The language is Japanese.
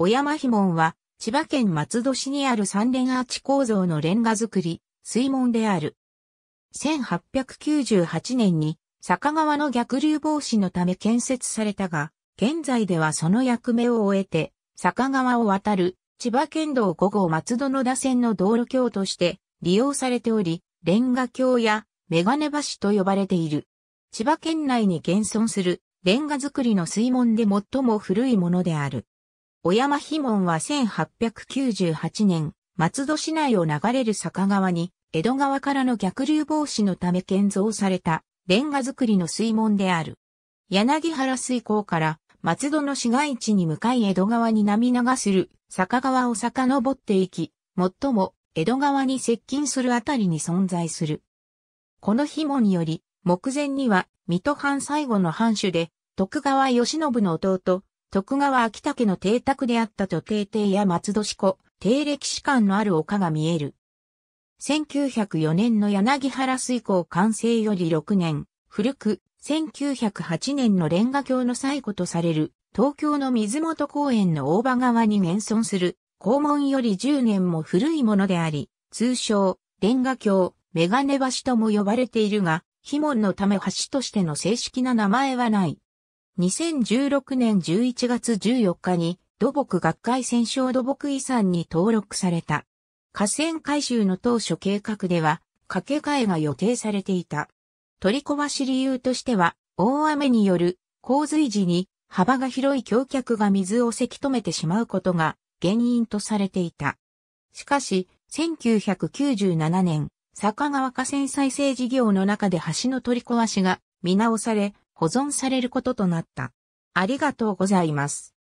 小山碑文は、千葉県松戸市にある三連アーチ構造のレンガ造り、水門である。1898年に、坂川の逆流防止のため建設されたが、現在ではその役目を終えて、坂川を渡る、千葉県道5号松戸の打線の道路橋として利用されており、レンガ橋やメガネ橋と呼ばれている。千葉県内に現存するレンガ造りの水門で最も古いものである。小山碑門は1898年、松戸市内を流れる坂川に、江戸川からの逆流防止のため建造された、レンガ造りの水門である。柳原水港から松戸の市街地に向かい江戸川に波流する坂川を遡っていき、最も江戸川に接近するあたりに存在する。この紐により、目前には水戸藩最後の藩主で、徳川義信の弟、徳川秋武の邸宅であったと邸邸や松戸志湖、定歴史館のある丘が見える。1904年の柳原水港完成より6年、古く、1908年のレンガ橋の最古とされる、東京の水元公園の大場側に現存する、校門より10年も古いものであり、通称、レンガ橋、メガネ橋とも呼ばれているが、碑門のため橋としての正式な名前はない。2016年11月14日に土木学会戦勝土木遺産に登録された。河川改修の当初計画では、掛け替えが予定されていた。取り壊し理由としては、大雨による洪水時に幅が広い橋脚が水をせき止めてしまうことが原因とされていた。しかし、1997年、坂川河川再生事業の中で橋の取り壊しが見直され、保存されることとなった。ありがとうございます。